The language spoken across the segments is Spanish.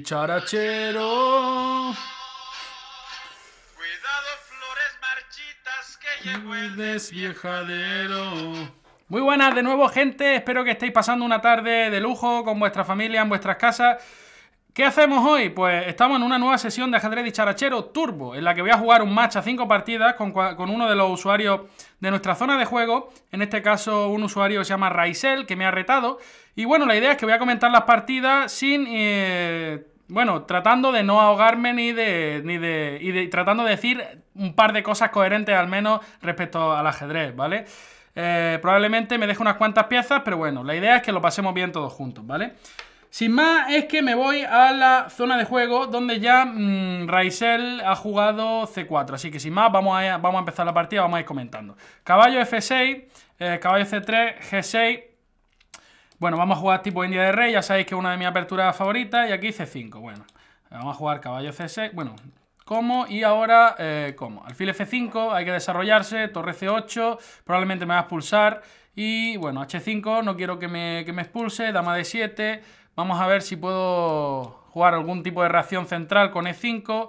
Dicharachero. Cuidado, flores marchitas, que llegó el desviejadero. Muy buenas de nuevo, gente. Espero que estéis pasando una tarde de lujo con vuestra familia en vuestras casas. ¿Qué hacemos hoy? Pues estamos en una nueva sesión de ajedrez Charachero Turbo, en la que voy a jugar un match a 5 partidas con, uno de los usuarios de nuestra zona de juego, en este caso un usuario que se llama Raisel, que me ha retado, y bueno, la idea es que voy a comentar las partidas sin eh, bueno, tratando de no ahogarme ni de, ni de, y tratando de decir un par de cosas coherentes al menos respecto al ajedrez, ¿vale? Eh, probablemente me deje unas cuantas piezas, pero bueno, la idea es que lo pasemos bien todos juntos, ¿vale? Sin más, es que me voy a la zona de juego donde ya mm, Raizel ha jugado C4. Así que sin más, vamos a, vamos a empezar la partida, vamos a ir comentando. Caballo F6, eh, caballo C3, G6, bueno, vamos a jugar tipo India de Rey, ya sabéis que es una de mis aperturas favoritas, y aquí C5, bueno. Vamos a jugar caballo C6, bueno, ¿cómo? y ahora ¿cómo? Eh, como. Alfil F5, hay que desarrollarse, torre C8, probablemente me va a expulsar, y bueno, H5, no quiero que me, que me expulse, dama D7, vamos a ver si puedo jugar algún tipo de reacción central con E5...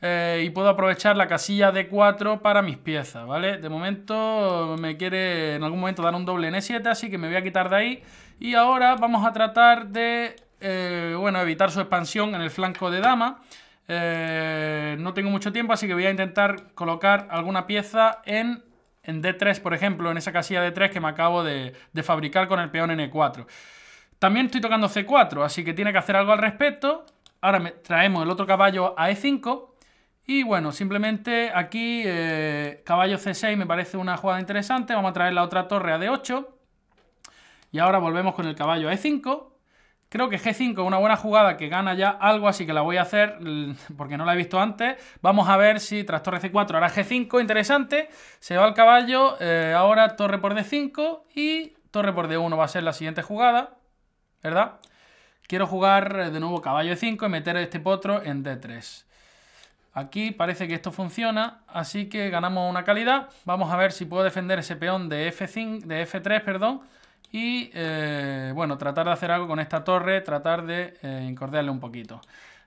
Eh, y puedo aprovechar la casilla d 4 para mis piezas, ¿vale? De momento me quiere en algún momento dar un doble n 7 así que me voy a quitar de ahí. Y ahora vamos a tratar de, eh, bueno, evitar su expansión en el flanco de dama. Eh, no tengo mucho tiempo, así que voy a intentar colocar alguna pieza en D3, por ejemplo, en esa casilla D3 que me acabo de, fabricar con el peón en E4. También estoy tocando C4, así que tiene que hacer algo al respecto. Ahora me traemos el otro caballo a E5 y bueno, simplemente aquí eh, caballo C6 me parece una jugada interesante. Vamos a traer la otra torre a D8. Y ahora volvemos con el caballo a e E5. Creo que G5 es una buena jugada que gana ya algo, así que la voy a hacer mm, porque no la he visto antes. Vamos a ver si tras torre C4 ahora G5, interesante. Se va el caballo, eh, ahora torre por D5 y torre por D1 va a ser la siguiente jugada, ¿verdad? Quiero jugar eh, de nuevo caballo E5 y meter este potro en D3. Aquí parece que esto funciona, así que ganamos una calidad. Vamos a ver si puedo defender ese peón de, F5, de F3 perdón, y eh, bueno, tratar de hacer algo con esta torre, tratar de eh, un poquito.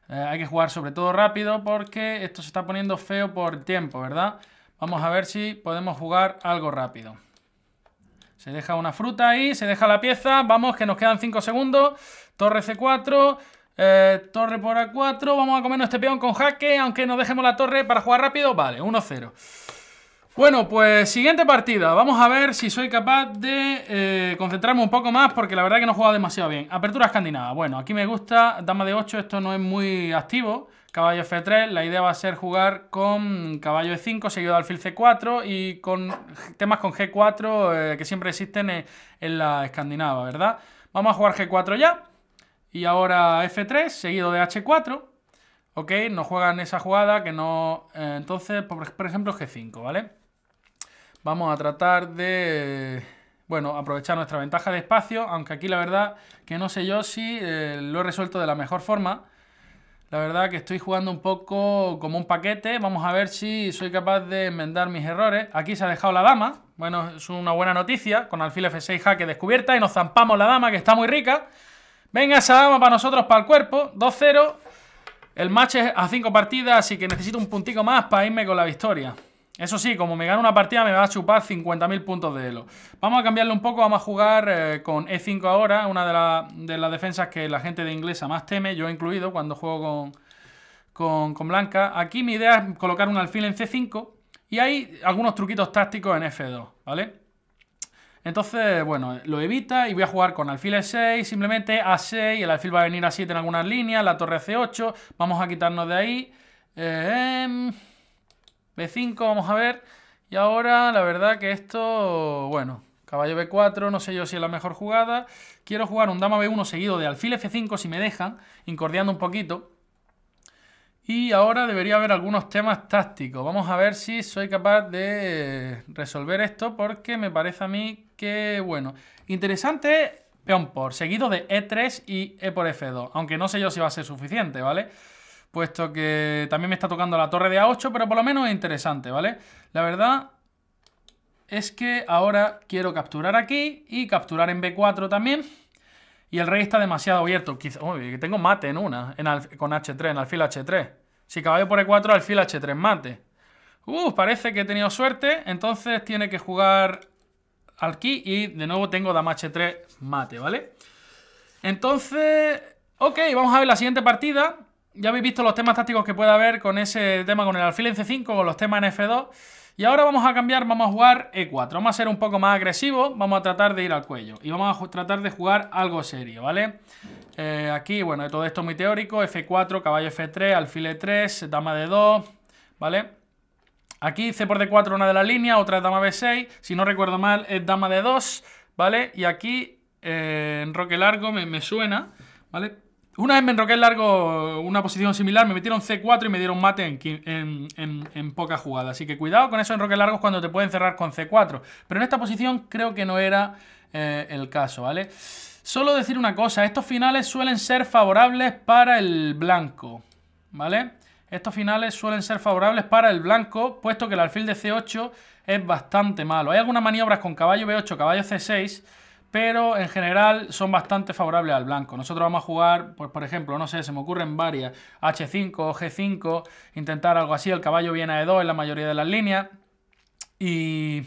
Eh, hay que jugar sobre todo rápido porque esto se está poniendo feo por tiempo, ¿verdad? Vamos a ver si podemos jugar algo rápido. Se deja una fruta ahí, se deja la pieza, vamos que nos quedan 5 segundos, torre C4, eh, torre por A4. Vamos a comernos este peón con jaque, aunque nos dejemos la torre para jugar rápido. Vale, 1-0. Bueno, pues siguiente partida. Vamos a ver si soy capaz de eh, concentrarme un poco más, porque la verdad que no he jugado demasiado bien. Apertura escandinava. Bueno, aquí me gusta dama de 8. Esto no es muy activo. Caballo F3. La idea va a ser jugar con caballo E5, seguido de alfil C4 y con temas con G4 eh, que siempre existen en, en la escandinava, ¿verdad? Vamos a jugar G4 ya. Y ahora F3, seguido de H4. ¿Ok? No juegan esa jugada que no... Eh, entonces, por, ejemplo ejemplo, G5, ¿vale? Vamos a tratar de... Bueno, aprovechar nuestra ventaja de espacio, aunque aquí la verdad que no sé yo si eh, lo he resuelto de la mejor forma. La verdad que estoy jugando un poco como un paquete. Vamos a ver si soy capaz de enmendar mis errores. Aquí se ha dejado la dama. Bueno, es una buena noticia. Con alfil F6 jaque descubierta y nos zampamos la dama, que está muy rica. Venga, esa para nosotros, para el cuerpo. 2-0. El match es a 5 partidas, así que necesito un puntico más para irme con la victoria. Eso sí, como me gano una partida me va a chupar 50.000 puntos de elo. Vamos a cambiarle un poco, vamos a jugar eh, con E5 ahora, una de, las defensas que la gente de inglesa más teme, yo incluido, cuando juego con, con, con Blanca. Aquí mi idea es colocar un alfil en C5 y hay algunos truquitos tácticos en F2, ¿vale? Entonces, bueno, lo evita y voy a jugar con alfil e 6, simplemente A6, el alfil va a venir a 7 en algunas líneas, la torre C8, vamos a quitarnos de ahí. Em, B5, vamos a ver. Y ahora, la verdad que esto, bueno, caballo B4, no sé yo si es la mejor jugada. Quiero jugar un dama B1 seguido de alfil F5, si me dejan, incordiando un poquito. Y ahora debería haber algunos temas tácticos. Vamos a ver si soy capaz de resolver esto porque me parece a mí que, bueno, interesante peón por, seguido de E3 y E por F2, aunque no sé yo si va a ser suficiente, ¿vale? Puesto que también me está tocando la torre de A8, pero por lo menos es interesante, ¿vale? La verdad es que ahora quiero capturar aquí y capturar en B4 también. Y el rey está demasiado abierto. Quizá, tengo mate en una, con H3, en alfil H3. Si caballo por e4, alfil h3 mate. Uh, parece que he tenido suerte, entonces tiene que jugar al aquí y de nuevo tengo dama h3 mate, ¿vale? Entonces, ok, vamos a ver la siguiente partida. Ya habéis visto los temas tácticos que puede haber con ese tema, con el alfil en c5, con los temas en f2. Y ahora vamos a cambiar, vamos a jugar e4. Vamos a ser un poco más agresivos, vamos a tratar de ir al cuello. Y vamos a tratar de jugar algo serio, ¿vale? Eh, aquí, bueno, todo esto muy teórico, F4, caballo F3, alfil 3 e dama de 2 ¿vale? Aquí C por D4 una de la línea otra es dama B6, si no recuerdo mal es dama de 2 ¿vale? Y aquí eh, en roque largo me, suena, ¿vale? Una vez me enroqué largo una posición similar, me metieron C4 y me dieron mate en, en, en, poca jugada. Así que cuidado con eso en roque largo cuando te pueden cerrar con C4. Pero en esta posición creo que no era eh, el caso, ¿vale? vale Solo decir una cosa, estos finales suelen ser favorables para el blanco, ¿vale? Estos finales suelen ser favorables para el blanco, puesto que el alfil de C8 es bastante malo. Hay algunas maniobras con caballo B8, caballo C6, pero en general son bastante favorables al blanco. Nosotros vamos a jugar, pues por ejemplo, no sé, se me ocurren varias, H5 o G5, intentar algo así, el caballo viene a E2 en la mayoría de las líneas. Y...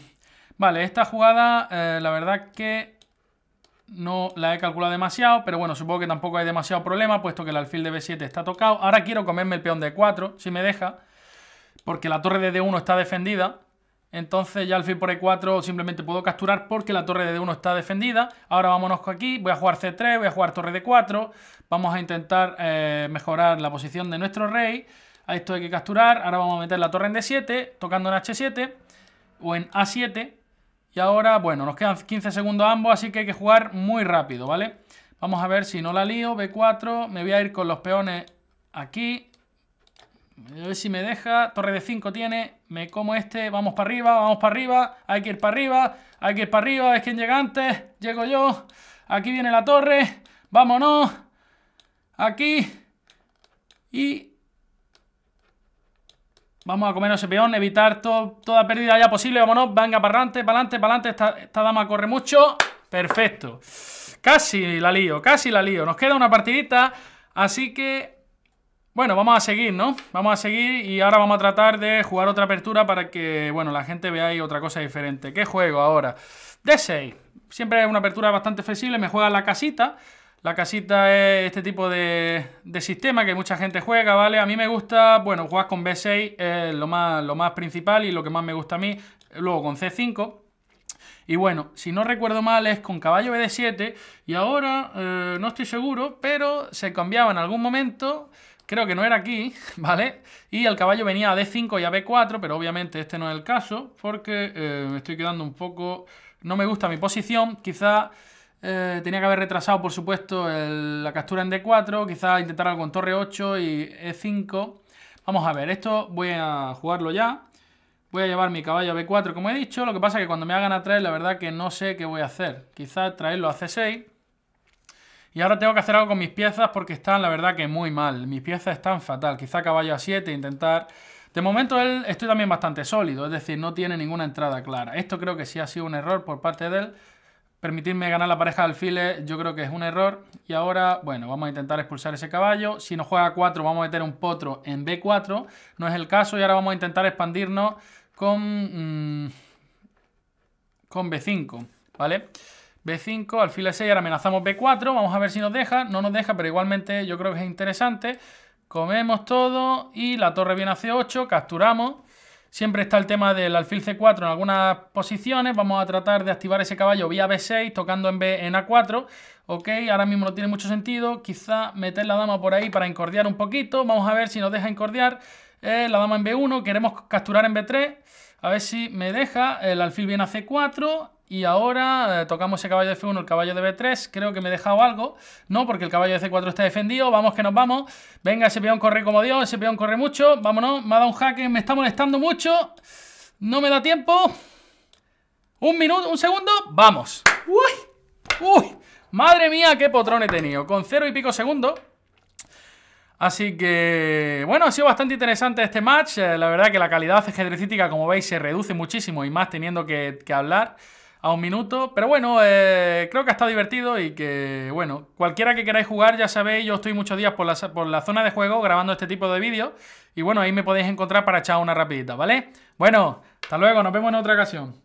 Vale, esta jugada, eh, la verdad que no la he calculado demasiado, pero bueno, supongo que tampoco hay demasiado problema, puesto que el alfil de B7 está tocado. Ahora quiero comerme el peón de 4 si me deja, porque la torre de D1 está defendida. Entonces ya alfil por E4 simplemente puedo capturar porque la torre de D1 está defendida. Ahora vámonos aquí, voy a jugar C3, voy a jugar torre de 4 Vamos a intentar eh, mejorar la posición de nuestro rey. A esto hay que capturar. Ahora vamos a meter la torre en D7, tocando en H7 o en A7 y ahora, bueno, nos quedan 15 segundos ambos, así que hay que jugar muy rápido, ¿vale? Vamos a ver si no la lío. B4, me voy a ir con los peones aquí. A ver si me deja. Torre de 5 tiene. Me como este. Vamos para arriba, vamos para arriba. Hay que ir para arriba, hay que ir para arriba. Es quien llega antes. Llego yo. Aquí viene la torre. Vámonos. Aquí. Y Vamos a comernos ese peón, evitar toda pérdida ya posible. Vámonos, venga, para adelante, para adelante, para adelante. Esta, dama corre mucho. Perfecto. Casi la lío, casi la lío. Nos queda una partidita, así que... Bueno, vamos a seguir, ¿no? Vamos a seguir y ahora vamos a tratar de jugar otra apertura para que, bueno, la gente vea ahí otra cosa diferente. ¿Qué juego ahora? D6. Siempre es una apertura bastante flexible, me juega la casita... La casita es este tipo de, sistema que mucha gente juega, ¿vale? A mí me gusta, bueno, jugar con B6 es lo más, lo más principal y lo que más me gusta a mí. Luego con C5. Y bueno, si no recuerdo mal es con caballo BD7 y ahora eh, no estoy seguro, pero se cambiaba en algún momento creo que no era aquí, ¿vale? Y el caballo venía a D5 y a B4, pero obviamente este no es el caso, porque eh, me estoy quedando un poco... No me gusta mi posición, quizá eh, tenía que haber retrasado, por supuesto, la captura en D4, quizá intentar algo con torre 8 y E5. Vamos a ver, esto voy a jugarlo ya. Voy a llevar mi caballo a B4, como he dicho. Lo que pasa es que cuando me hagan a 3, la verdad que no sé qué voy a hacer. Quizá traerlo a C6. Y ahora tengo que hacer algo con mis piezas porque están, la verdad, que muy mal. Mis piezas están fatal. Quizá caballo a 7, intentar... De momento él, estoy también bastante sólido, es decir, no tiene ninguna entrada clara. Esto creo que sí ha sido un error por parte de él, Permitirme ganar la pareja de alfiles yo creo que es un error. Y ahora, bueno, vamos a intentar expulsar ese caballo. Si nos juega 4 vamos a meter un potro en B4. No es el caso y ahora vamos a intentar expandirnos con, mm, con B5, ¿vale? B5, alfiles 6 ahora amenazamos B4. Vamos a ver si nos deja. No nos deja, pero igualmente yo creo que es interesante. Comemos todo y la torre viene a C8, capturamos. Siempre está el tema del alfil C4 en algunas posiciones. Vamos a tratar de activar ese caballo vía B6, tocando en, B, en A4. Ok, ahora mismo no tiene mucho sentido. Quizá meter la dama por ahí para encordear un poquito. Vamos a ver si nos deja encordear eh, la dama en B1. Queremos capturar en B3. A ver si me deja el alfil viene a C4. Y ahora eh, tocamos ese caballo de F1, el caballo de B3. Creo que me he dejado algo. No, porque el caballo de C4 está defendido. Vamos que nos vamos. Venga, ese peón corre como Dios. Ese peón corre mucho. Vámonos. Me ha dado un jaque. Me está molestando mucho. No me da tiempo. Un minuto, un segundo. Vamos. Uy. Uy. Madre mía, qué potrón he tenido. Con cero y pico segundos. Así que, bueno, ha sido bastante interesante este match. Eh, la verdad que la calidad ajedrecítica, como veis, se reduce muchísimo y más teniendo que hablar a un minuto. Pero bueno, eh, creo que ha estado divertido y que, bueno, cualquiera que queráis jugar, ya sabéis, yo estoy muchos días por la, por la zona de juego grabando este tipo de vídeos. Y bueno, ahí me podéis encontrar para echar una rapidita, ¿vale? Bueno, hasta luego, nos vemos en otra ocasión.